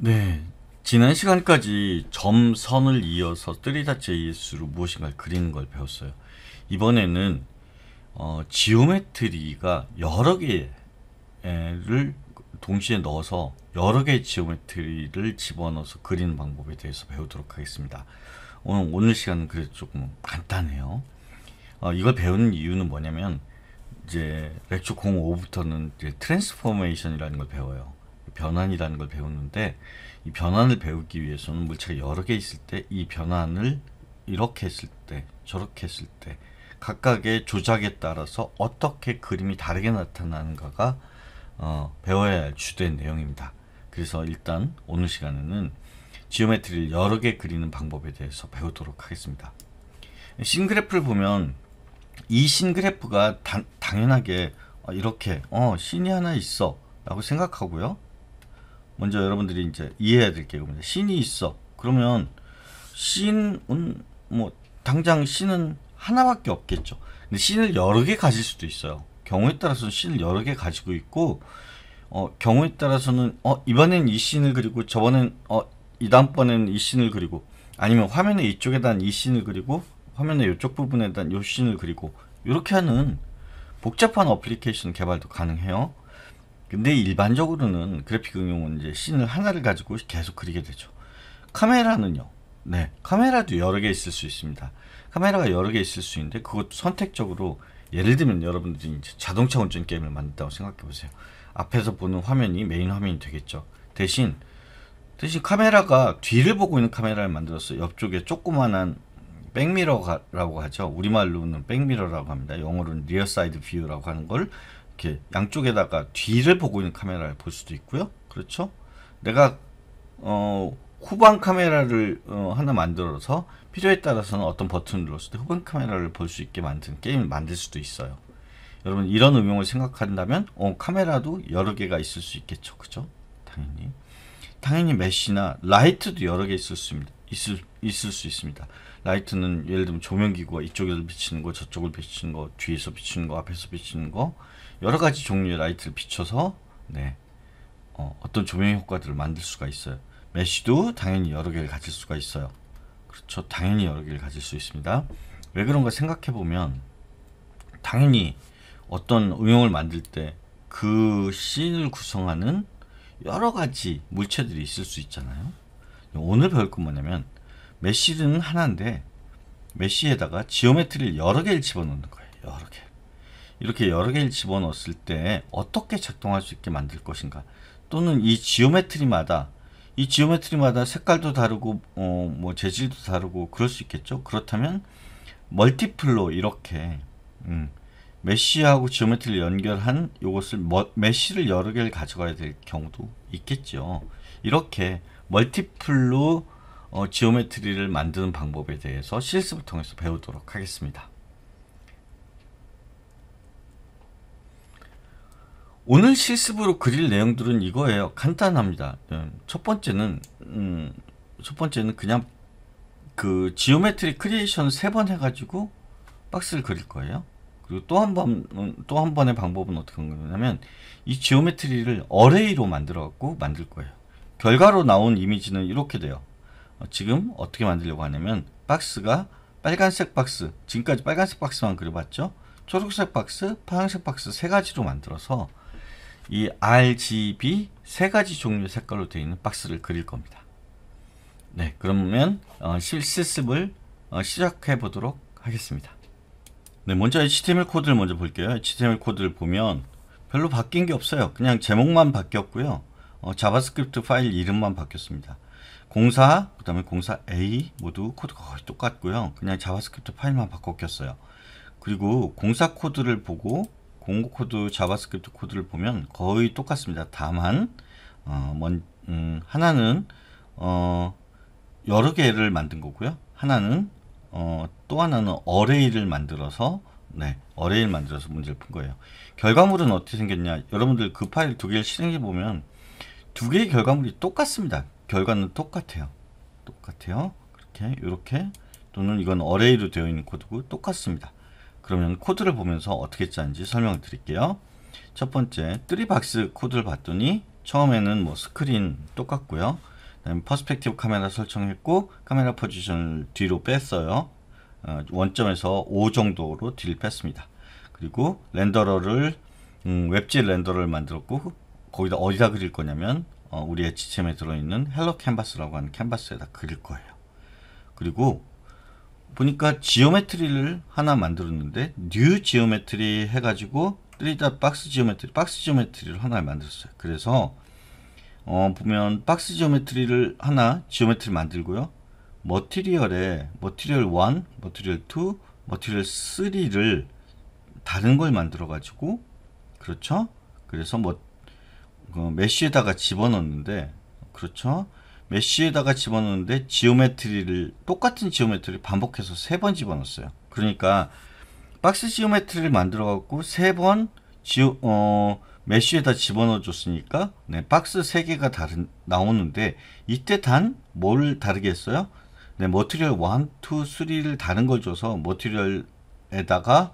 네, 지난 시간까지 점, 선을 이어서 뜨리다 제이스로 무엇인가를 그리는 걸 배웠어요. 이번에는 어, 지오메트리가 여러 개를 동시에 넣어서 여러 개의 지오메트리를 집어넣어서 그리는 방법에 대해서 배우도록 하겠습니다. 오늘, 오늘 시간은 그래도 조금 간단해요. 어, 이걸 배우는 이유는 뭐냐면 이제 렉처 05부터는 이제 트랜스포메이션이라는 걸 배워요. 변환이라는 걸 배우는데 이 변환을 배우기 위해서는 물체가 여러 개 있을 때 이 변환을 이렇게 했을 때 저렇게 했을 때 각각의 조작에 따라서 어떻게 그림이 다르게 나타나는가가 어, 배워야 할 주된 내용입니다. 그래서 일단 오늘 시간에는 지오메트리를 여러 개 그리는 방법에 대해서 배우도록 하겠습니다. 신그래프를 보면 이 신그래프가 당, 연하게 어, 이렇게 어 신이 하나 있어 라고 생각하고요. 먼저 여러분들이 이제 이해해야 될게 겁니다. 신이 있어. 그러면 신은 뭐 당장 신은 하나밖에 없겠죠. 근데 신을 여러 개 가질 수도 있어요. 경우에 따라서는 신을 여러 개 가지고 있고 어, 경우에 따라서는 어, 이번엔 이 신을 그리고 저번엔 어, 이 다음번에는 이 씬을 그리고 아니면 화면에이쪽에단이 씬을 그리고 화면에 이쪽 부분에 단요 씬을 그리고 이렇게 하는 복잡한 어플리케이션 개발도 가능해요. 근데 일반적으로는 그래픽 응용은 이제 씬을 하나를 가지고 계속 그리게 되죠. 카메라는요. 네, 카메라도 여러 개 있을 수 있습니다. 카메라가 여러 개 있을 수 있는데 그것도 선택적으로 예를 들면 여러분들이 이제 자동차 운전 게임을 만든다고 생각해 보세요. 앞에서 보는 화면이 메인 화면이 되겠죠. 대신 대신 카메라가 뒤를 보고 있는 카메라를 만들었어 옆쪽에 조그만한 백미러라고 하죠. 우리말로는 백미러라고 합니다. 영어로는 리어 사이드 뷰라고 하는 걸 이렇게 양쪽에다가 뒤를 보고 있는 카메라를 볼 수도 있고요. 그렇죠? 내가 어, 후방 카메라를 어, 하나 만들어서 필요에 따라서는 어떤 버튼을 눌렀을 때 후방 카메라를 볼 수 있게 만든 게임을 만들 수도 있어요. 여러분 이런 응용을 생각한다면 어, 카메라도 여러 개가 있을 수 있겠죠. 그죠? 당연히. 당연히 메시나 라이트도 여러 개 있을 수 있습니다. 있을, 있을 수 있습니다. 라이트는 예를 들면 조명기구가 이쪽에서 비치는 거, 저쪽을 비치는 거, 뒤에서 비치는 거, 앞에서 비치는 거 여러 가지 종류의 라이트를 비춰서 네, 어, 떤 조명 효과들을 만들 수가 있어요. 메쉬도 당연히 여러 개를 가질 수가 있어요. 그렇죠. 당연히 여러 개를 가질 수 있습니다. 왜 그런가 생각해 보면 당연히 어떤 응용을 만들 때 그 씬을 구성하는 여러 가지 물체들이 있을 수 있잖아요. 오늘 배울 건 뭐냐면 메쉬는 하나인데 메쉬에다가 지오메트리를 여러 개를 집어넣는 거예요. 여러 개. 이렇게 여러 개를 집어넣었을 때 어떻게 작동할 수 있게 만들 것인가 또는 이 지오메트리마다 이 지오메트리마다 색깔도 다르고 어, 뭐 재질도 다르고 그럴 수 있겠죠. 그렇다면 멀티플로 이렇게 음, 메쉬하고 지오메트를 리 연결한 이것을 메쉬를 여러 개를 가져가야 될 경우도 있겠죠. 이렇게 멀티플로 어, 지오메트리를 만드는 방법에 대해서 실습을 통해서 배우도록 하겠습니다. 오늘 실습으로 그릴 내용들은 이거예요. 간단합니다. 음, 첫 번째는 음, 첫 번째는 그냥 그 지오메트리 크리에이션 세 번 해가지고 박스를 그릴 거예요. 그리고 또한 번, 또 한 번의 방법은 어떻게 거냐면, 이 지오메트리를 어레이로 만들어 갖고 만들 거예요. 결과로 나온 이미지는 이렇게 돼요. 어, 지금 어떻게 만들려고 하냐면, 박스가 빨간색 박스, 지금까지 빨간색 박스만 그려봤죠? 초록색 박스, 파란색 박스 세 가지로 만들어서 이 RGB 세 가지 종류 색깔로 되어 있는 박스를 그릴 겁니다. 네, 그러면 어, 실습을 어, 시작해 보도록 하겠습니다. 네, 먼저 HTML 코드를 먼저 볼게요. HTML 코드를 보면 별로 바뀐 게 없어요. 그냥 제목만 바뀌었고요. 어, 자바스크립트 파일 이름만 바뀌었습니다. 공사, 그 다음에 공사 A 모두 코드가 거의 똑같고요. 그냥 자바스크립트 파일만 바꿨겠어요. 그리고 공사 코드를 보고 공고 코드, 자바스크립트 코드를 보면 거의 똑같습니다. 다만 어, 먼, 음, 하나는 어, 여러 개를 만든 거고요. 하나는 어, 또 하나는 어레이를 만들어서 네, 어레이를 만들어서 문제를 푼 거예요. 결과물은 어떻게 생겼냐? 여러분들 그 파일 두 개를 실행해 보면 두 개의 결과물이 똑같습니다. 결과는 똑같아요. 똑같아요. 그렇게 이렇게 또는 이건 어레이로 되어 있는 코드고 똑같습니다. 그러면 코드를 보면서 어떻게 짜는지 설명을 드릴게요. 첫 번째, 트리박스 코드를 봤더니 처음에는 뭐 스크린 똑같고요. 퍼스펙티브 카메라 설정했고 카메라 포지션을 뒤로 뺐어요. 어, 원점에서 5 정도로 뒤를 뺐습니다. 그리고 렌더러를 음, 웹질 렌더러를 만들었고 거기다 어디다 그릴 거냐면 어, 우리 의지 m 에 들어있는 헬로 캔버스라고 하는 캔버스에다 그릴 거예요. 그리고 보니까 지오메트리를 하나 만들었는데 뉴 지오메트리 해가지고 3다 박스 지오메트리 박스 지오메트리를 하나 만들었어요. 그래서 어, 보면 박스 지오메트리를 하나 지오메트리 만들고요. 머티리얼에 머티리얼 1, 머티리얼 2, 머티리얼 3를 다른 걸 만들어 가지고 그렇죠? 그래서 뭐 어, 메쉬에다가 집어넣는데 그렇죠? 메쉬에다가 집어넣는데 지오메트리를 똑같은 지오메트리를 반복해서 세 번 집어넣었어요. 그러니까 박스 지오메트리를 만들어 갖고 세 번 지오 어 메쉬에다 집어넣어 줬으니까 네, 박스 3개가 다른, 나오는데 이때 단 뭘 다르게 했어요? 네, 머티리얼 1, 2, 3를 다른 걸 줘서 머티리얼에다가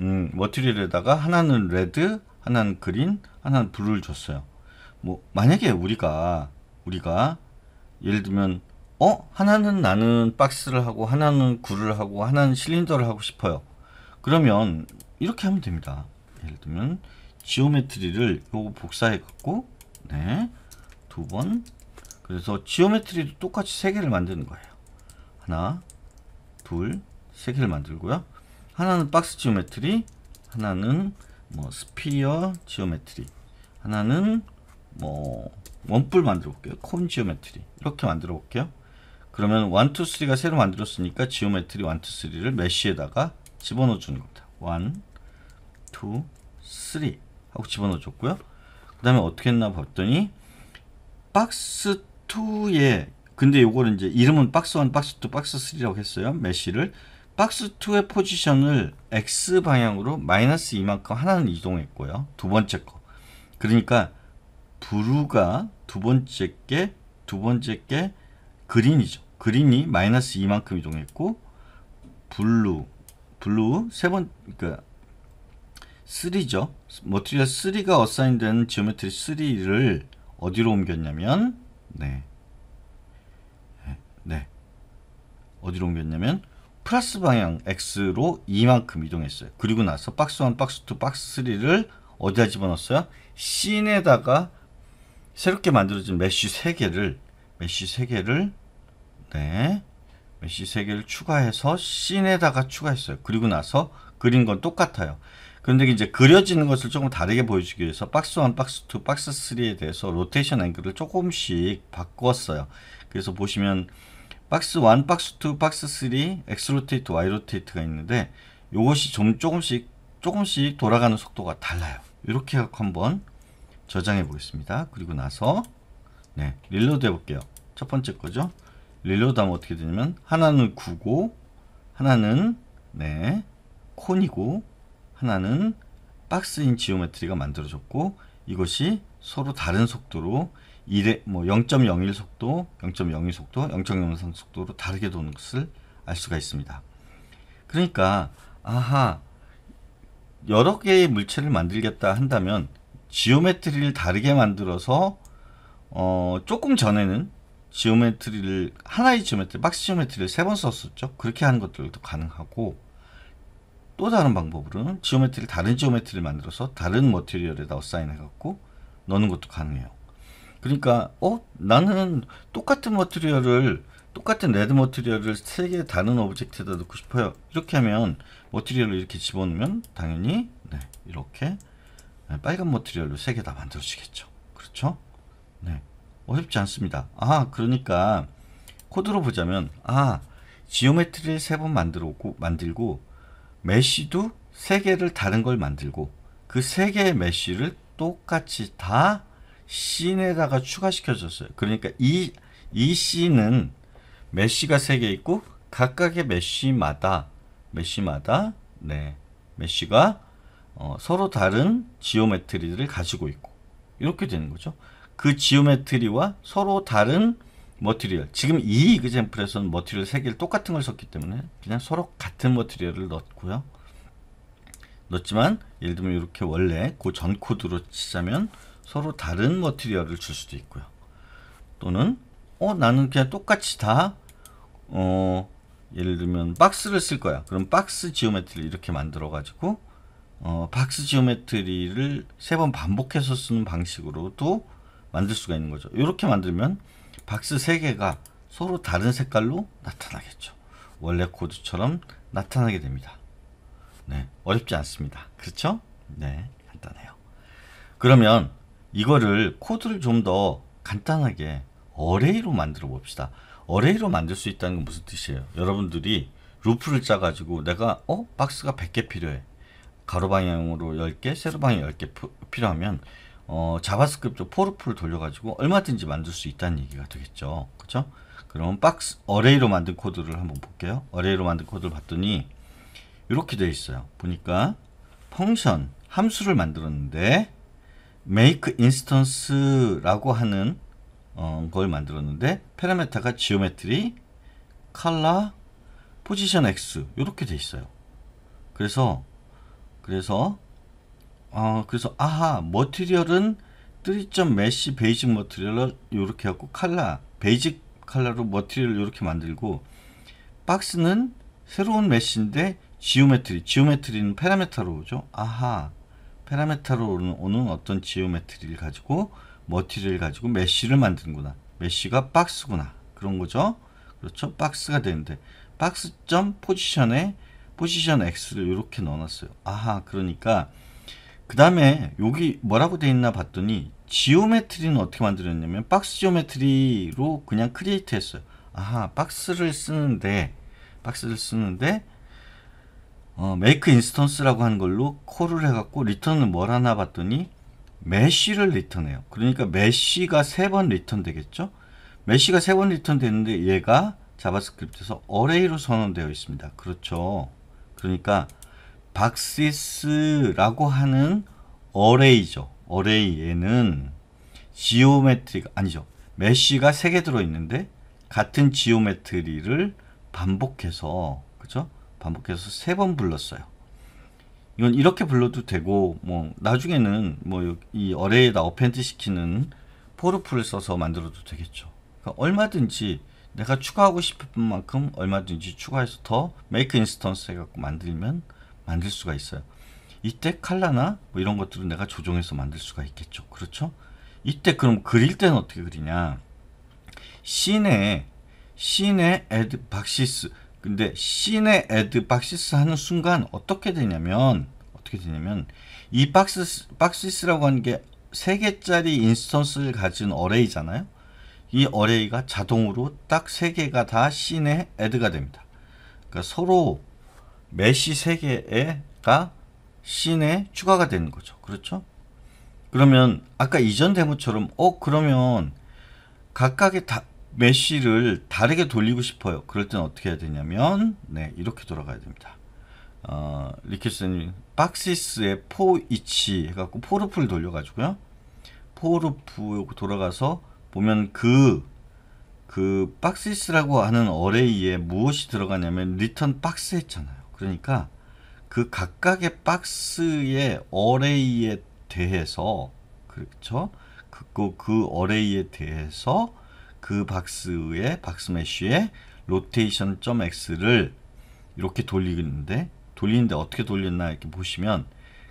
음, 머티리얼에다가 하나는 레드, 하나는 그린, 하나는 블루를 줬어요. 뭐 만약에 우리가 우리가 예를 들면 어 하나는 나는 박스를 하고 하나는 굴을 하고 하나는 실린더를 하고 싶어요. 그러면 이렇게 하면 됩니다. 예를 들면 지오메트리를 요거 복사해 갖고 네. 두 번. 그래서 지오메트리도 똑같이 세 개를 만드는 거예요. 하나, 둘, 세 개를 만들고요. 하나는 박스 지오메트리, 하나는 뭐 스피어 지오메트리, 하나는 뭐 원뿔 만들어 볼게요. 콘 지오메트리. 이렇게 만들어 볼게요. 그러면 1, 2, 3가 새로 만들었으니까 지오메트리 1, 2, 3를 메쉬에다가 집어넣어 주는 겁니다. 1, 2, 3 하고 집어넣어줬고요. 그 다음에 어떻게 했나 봤더니 박스 2에 근데 요거를 이제 이름은 박스 1, 박스 2, 박스 3라고 했어요. 메쉬를 박스 2의 포지션을 x 방향으로 마이너스 이만큼 하나는 이동했고요. 두 번째 거. 그러니까 브루가 두 번째 게 두 번째 게 그린이죠. 그린이 마이너스 이만큼 이동했고 블루 블루 세 번 그러니까 3죠. 머티리얼 3가 어사인 되 지오메트리 3를 어디로 옮겼냐면 네. 네. 네. 어디로 옮겼냐면 플러스 방향 x로 2만큼 이동했어요. 그리고 나서 박스 1, 박스 2, 박스 3를 어디다 집어넣었어요? 씬에다가 새롭게 만들어진 메쉬 3개를 메쉬 3개를 네. 메쉬 3개를 추가해서 씬에다가 추가했어요. 그리고 나서 그린 건 똑같아요. 그런데 이제 그려지는 것을 조금 다르게 보여주기 위해서 박스 1, 박스 2, 박스 3에 대해서 로테이션 앵글을 조금씩 바꾸었어요 그래서 보시면 박스 1, 박스 2, 박스 3, X 로테이트, Y 로테이트가 있는데 이것이 좀 조금씩 조금씩 돌아가는 속도가 달라요. 이렇게 한번 저장해 보겠습니다. 그리고 나서 네, 릴로드 해볼게요. 첫 번째 거죠. 릴로드 하면 어떻게 되냐면 하나는 9고 하나는 네 콘이고 하나는 박스인 지오메트리가 만들어졌고 이것이 서로 다른 속도로 뭐0.01 속도, 0.02 속도, 0.03 속도로 다르게 도는 것을 알 수가 있습니다. 그러니까 아하 여러 개의 물체를 만들겠다 한다면 지오메트리를 다르게 만들어서 어, 조금 전에는 지오메트리를 하나의 지오메트리 박스 지오메트리를 세 번 썼었죠. 그렇게 하는 것들도 가능하고 또 다른 방법으로는 지오메트리 다른 지오메트리를 만들어서 다른 머티리얼에다 어사인해 갖고 넣는 것도 가능해요. 그러니까 어 나는 똑같은 머티리얼을 똑같은 레드 머티리얼을 세 개 다른 오브젝트에다 넣고 싶어요. 이렇게 하면 머티리얼을 이렇게 집어넣으면 당연히 네, 이렇게 네, 빨간 머티리얼로 세 개 다 만들어지겠죠. 그렇죠? 네. 어렵지 않습니다. 아, 그러니까 코드로 보자면 아, 지오메트리를 세 번 만들고 만들고 메쉬도 세 개를 다른 걸 만들고 그 세 개의 메쉬를 똑같이 다 씬에다가 추가시켜줬어요. 그러니까 이, 이 씬은 메쉬가 세 개 있고 각각의 메쉬마다 메쉬마다 네 메쉬가 어, 서로 다른 지오메트리를 가지고 있고 이렇게 되는 거죠. 그 지오메트리와 서로 다른 머티리얼 지금 이 이그젠플에서는 머티리얼 세 개를 똑같은 걸 썼기 때문에 그냥 서로 같은 머티리얼을 넣었고요 넣었지만 예를 들면 이렇게 원래 그 전 코드로 치자면 서로 다른 머티리얼을 줄 수도 있고요 또는 어 나는 그냥 똑같이 다 어, 예를 들면 박스를 쓸 거야 그럼 박스 지오메트리 이렇게 만들어 가지고 어, 박스 지오메트리를 세 번 반복해서 쓰는 방식으로도 만들 수가 있는 거죠 이렇게 만들면 박스 3 개가 서로 다른 색깔로 나타나겠죠. 원래 코드처럼 나타나게 됩니다. 네, 어렵지 않습니다. 그렇죠? 네, 간단해요. 그러면 이거를 코드를 좀 더 간단하게 어레이로 만들어 봅시다. 어레이로 만들 수 있다는 건 무슨 뜻이에요? 여러분들이 루프를 짜가지고 내가 어? 박스가 100개 필요해. 가로 방향으로 10개, 세로 방향 10개 필요하면 어, 자바스크립트 포르프를 돌려가지고 얼마든지 만들 수 있다는 얘기가 되겠죠. 그렇그러 박스 어레이로 만든 코드를 한번 볼게요. 어레이로 만든 코드를 봤더니 이렇게 되어 있어요. 보니까 펑션 함수를 만들었는데 make instance라고 하는 어, 걸 만들었는데 파라메타가 geometry, color, position x 이렇게 돼 있어요. 그래서 그래서 어, 그래서 아하 머티리얼은 3점 메쉬 베이직 머티리얼을 이렇게 하고 칼라 베이직 칼라로 머티리얼 이렇게 만들고 박스는 새로운 메쉬인데 지오메트리 지오메트리는 페라메타로 오죠 아하 페라메타로 오는 어떤 지오메트리를 가지고 머티리얼 가지고 메쉬를 만든구나 메쉬가 박스구나 그런 거죠 그렇죠 박스가 되는데 박스 점 포지션에 포지션 X를 이렇게 넣어놨어요 아하 그러니까 그 다음에 여기 뭐라고 되어 있나 봤더니 지오메트리는 어떻게 만들었냐면 박스 지오메트리로 그냥 크리에이트 했어요 아하 박스를 쓰는데 박스를 쓰는데 어, make i n s 라고 하는 걸로 콜을 해갖고 리턴은 뭘 하나 봤더니 메쉬를 리턴해요 그러니까 메쉬가 세 번 리턴 되겠죠 메쉬가 세 번 리턴 되는데 얘가 자바스크립트에서 어레이로 선언되어 있습니다 그렇죠 그러니까 박시스라고 하는 어레이죠. 어레이에는 지오메트리가 아니죠. 메쉬가 3개 들어 있는데 같은 지오메트리를 반복해서 그죠? 반복해서 세 번 불렀어요. 이건 이렇게 불러도 되고 뭐 나중에는 뭐 이 어레이에다 어펜트 시키는 포르프를 써서 만들어도 되겠죠. 그러니까 얼마든지 내가 추가하고 싶은 만큼 얼마든지 추가해서 더 메이크 인스턴스 해갖고 만들면 만들 수가 있어요. 이때 칼라나 뭐 이런 것들은 내가 조정해서 만들 수가 있겠죠. 그렇죠? 이때 그럼 그릴 때는 어떻게 그리냐? 씬에 씬에 에드 박시스 근데 씬에 에드 박시스 하는 순간 어떻게 되냐면 어떻게 되냐면 이 박스 박시스라고 하는 게 세개짜리 인스턴스를 가진 어레이잖아요. 이 어레이가 자동으로 딱 세개가다 씬에 에드가 됩니다. 그러니까 서로 메시 3개가 씬에 추가가 되는 거죠. 그렇죠? 그러면 아까 이전 데모처럼 어 그러면 각각의 다, 메쉬를 다르게 돌리고 싶어요. 그럴 땐 어떻게 해야 되냐면 네 이렇게 돌아가야 됩니다. 어, 리켓스님 박시스의 포이치 해갖고 포르프를 돌려가지고요. 포르프 돌아가서 보면 그그 그 박시스라고 하는 어레이에 무엇이 들어가냐면 리턴 박스 했잖아요. 그러니까 그 각각의 박스의 어레이에 대해서 그렇죠? 그그 그 어레이에 그 대해서 그 박스의 박스 메쉬의 로테이션 점 x를 이렇게 돌리는데 돌리는데 어떻게 돌렸나 이렇게 보시면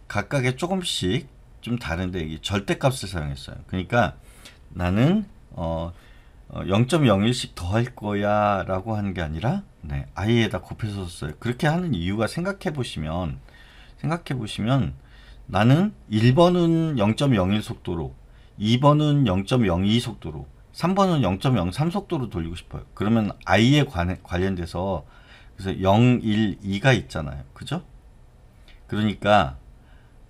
각각의 조금씩 좀 다른데 이게 절대값을 사용했어요. 그러니까 나는 어 0.01씩 어, 더할 거야 라고 하는 게 아니라 네, 아예다 곱해서 썼어요. 그렇게 하는 이유가 생각해 보시면 생각해 보시면 나는 1번은 0.01 속도로 2번은 0.02 속도로 3번은 0.03 속도로 돌리고 싶어요. 그러면 i에 관, 관련돼서 그래서 0, 1, 2가 있잖아요. 그죠? 그러니까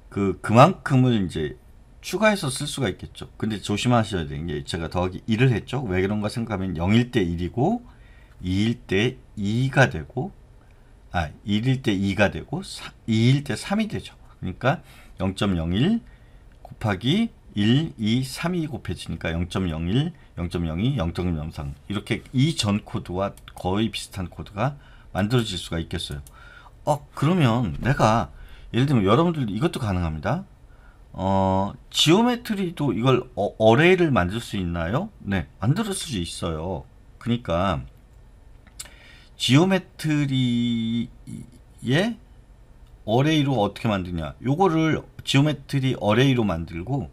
그 그만큼을 이제 추가해서 쓸 수가 있겠죠. 근데 조심하셔야 되는 게 제가 더하기 1을 했죠. 왜 그런가 생각하면 0일 때 1이고 2일 때 2가 되고 아 1일 때 2가 되고 2일 때 3이 되죠. 그러니까 0.01 곱하기 1, 2, 3이 곱해지니까 0.01, 0.02, 0.03 이렇게 이 전 코드와 거의 비슷한 코드가 만들어질 수가 있겠어요. 어 그러면 내가 예를 들면 여러분들 이것도 가능합니다. 어, 지오메트리도 이걸 어, 레이를 만들 수 있나요? 네, 만들 수 있어요. 그러니까 지오메트리의 어레이로 어떻게 만드냐? 요거를 지오메트리 어레이로 만들고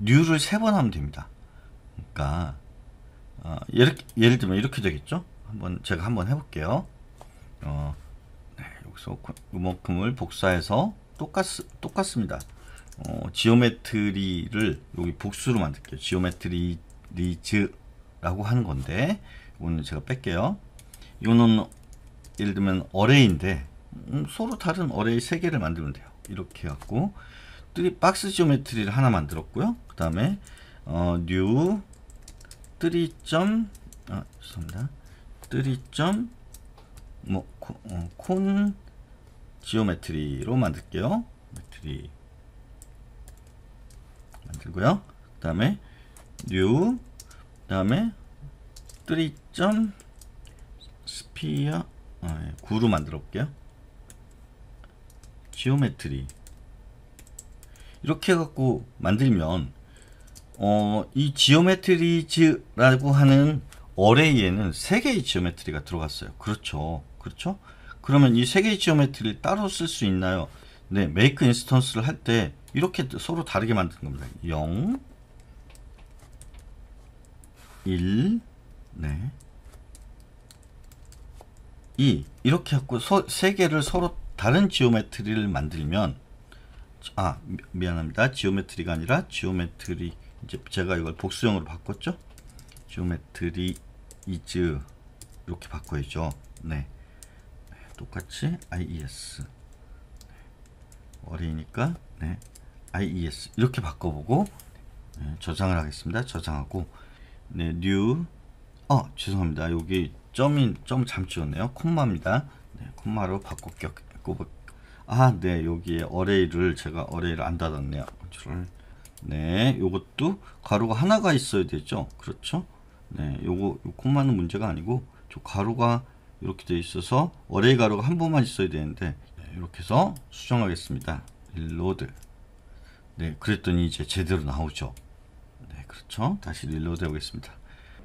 류를 세 번 하면 됩니다. 그러니까 어, 예를, 예를 들면 이렇게 되겠죠? 한번 제가 한번 해볼게요. 어, 네, 여기서 요만큼을 복사해서 똑같 똑같습니다. 어, 지오메트리를 여기 복수로 만들게요. 지오메트리 리즈라고 하는 건데 오늘 제가 뺄게요. 이거는 예를 들면 어레이인데 음, 서로 다른 어레이 3개를 만들면 돼요. 이렇게 갖고 뜨리 박스 지오메트리를 하나 만들었고요. 그 다음에 어, new 3점 아, 죄송합니다. 3점 뭐, 코, 어, 지오메트리로 만들게요. 메트리 들고요. 그 다음에 new 그 다음에 3점 스피어 아, 예. 구로 만들어 볼게요. 지오메트리 이렇게 해갖고 만들면 어, 이 지오메트리즈라고 하는 어레이에는 3개의 지오메트리가 들어갔어요. 그렇죠. 그렇죠? 그러면 이 3개의 지오메트리를 따로 쓸 수 있나요? 네, 메이크 인스턴스를 할때 이렇게 서로 다르게 만든 겁니다. 0 1 네. 2 이렇게 갖고 세 개를 서로 다른 지오메트리를 만들면 아 미, 안합니다 지오메트리가 아니라 지오메트리 이제 제가 이걸 복수형으로 바꿨죠? 지오메트리 이즈 이렇게 바꿔야죠. 네. 똑같이 IES 어리니까 네. 네. IES 이렇게 바꿔보고 네, 저장을 하겠습니다. 저장하고 네, new 어 죄송합니다. 여기 점이 점잠치였네요 콤마입니다. 네, 콤마로 바꿔 꼽아 아네 여기에 어레이를 제가 어레이를 안 닫았네요. 컨트롤 네 요것도 가로가 하나가 있어야 되죠. 그렇죠? 네 요거 요 콤마는 문제가 아니고 저 가로가 이렇게 돼 있어서 어레이 가로가 한 번만 있어야 되는데 네, 이렇게 해서 수정하겠습니다. 일로드 네, 그랬더니 이제 제대로 나오죠. 네, 그렇죠. 다시 릴로드 해보겠습니다.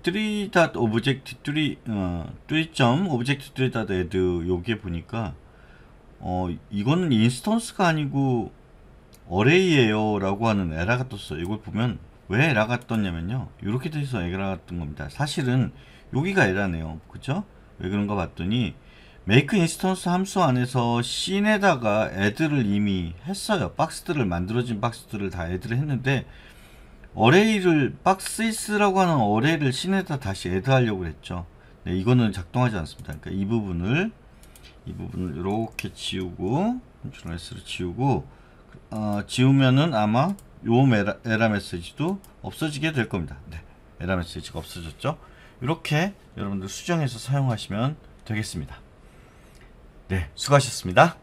3.object3, 어, 3.object3.add 여기 보니까 어, 이거는 인스턴스가 아니고 어레이예요 라고 하는 에러가 떴어요. 이걸 보면 왜 에러가 떴냐면요. 이렇게 돼서 에러가 뜬 겁니다. 사실은 여기가 에러네요. 그쵸? 왜 그런가 봤더니 메이크 인스턴스 함수 안에서 씬에다가 애들을 이미 했어요. 박스들을 만들어진 박스들을 다 애들을 했는데 어레이를 박스이스라고 하는 어레이를 씬에다 다시 애드하려고 했죠. 네, 이거는 작동하지 않습니다. 그러니까 이 부분을 이 부분을 이렇게 지우고 컨트롤 S를 지우고 어, 지우면은 아마 요 에라, 에라, 메시지도 없어지게 될 겁니다. 네, 에라 메시지가 없어졌죠. 이렇게 여러분들 수정해서 사용하시면 되겠습니다. 네, 수고하셨습니다.